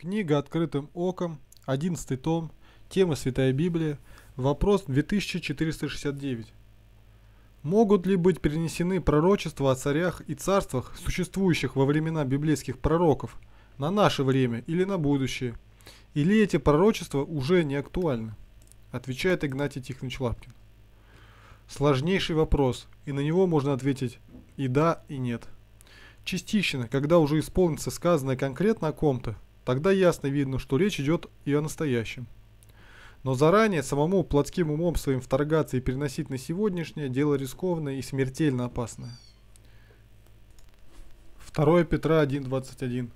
Книга «Открытым оком», 11 том, тема «Святая Библия», вопрос 2469. Могут ли быть перенесены пророчества о царях и царствах, существующих во времена библейских пророков, на наше время или на будущее? Или эти пророчества уже не актуальны? Отвечает Игнатий Тихонович Лапкин. Сложнейший вопрос, и на него можно ответить и да, и нет. Частично, когда уже исполнится сказанное конкретно о ком-то, Тогда ясно видно, что речь идет и о настоящем. Но заранее самому плотским умом своим вторгаться и переносить на сегодняшнее – дело рискованное и смертельно опасное. 2 Петра 1.21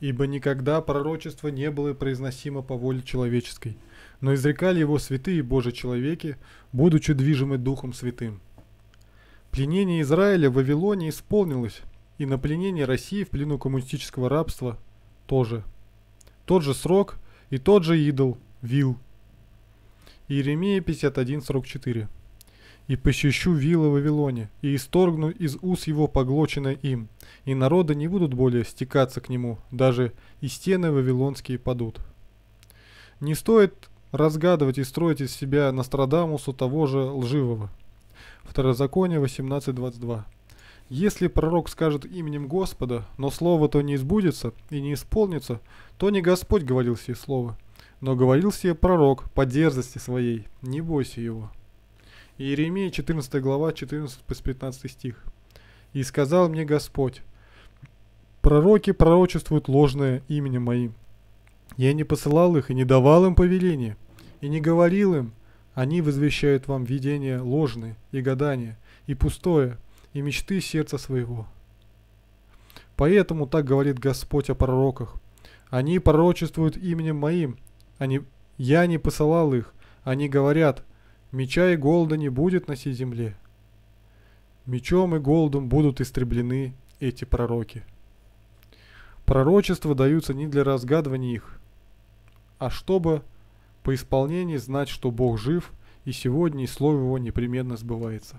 «Ибо никогда пророчество не было произносимо по воле человеческой, но изрекали его святые Божьи человеки, будучи движимы Духом Святым». Пленение Израиля в Вавилоне исполнилось, и на пленение России в плену коммунистического рабства тоже – тот же срок и тот же идол, вил. Иеремия 51.44 «И пощищу вилла Вавилоне, и исторгну из уст его поглоченное им, и народы не будут более стекаться к нему, даже и стены вавилонские падут». Не стоит разгадывать и строить из себя Нострадамусу того же лживого. Второзаконие 18.22 если пророк скажет именем Господа, но слово то не избудется и не исполнится, то не Господь говорил сие слово, но говорил сие пророк по дерзости своей, не бойся его». Иеремия 14 глава 14 по 15 стих. «И сказал мне Господь, пророки пророчествуют ложное именем моим. Я не посылал их и не давал им повеления, и не говорил им, они возвещают вам видения ложные и гадания, и пустое, и мечты сердца своего. Поэтому так говорит Господь о пророках. Они пророчествуют именем моим, они... я не посылал их, они говорят, меча и голода не будет на сей земле. Мечом и голодом будут истреблены эти пророки. Пророчества даются не для разгадывания их, а чтобы по исполнении знать, что Бог жив, и сегодня и слово его непременно сбывается.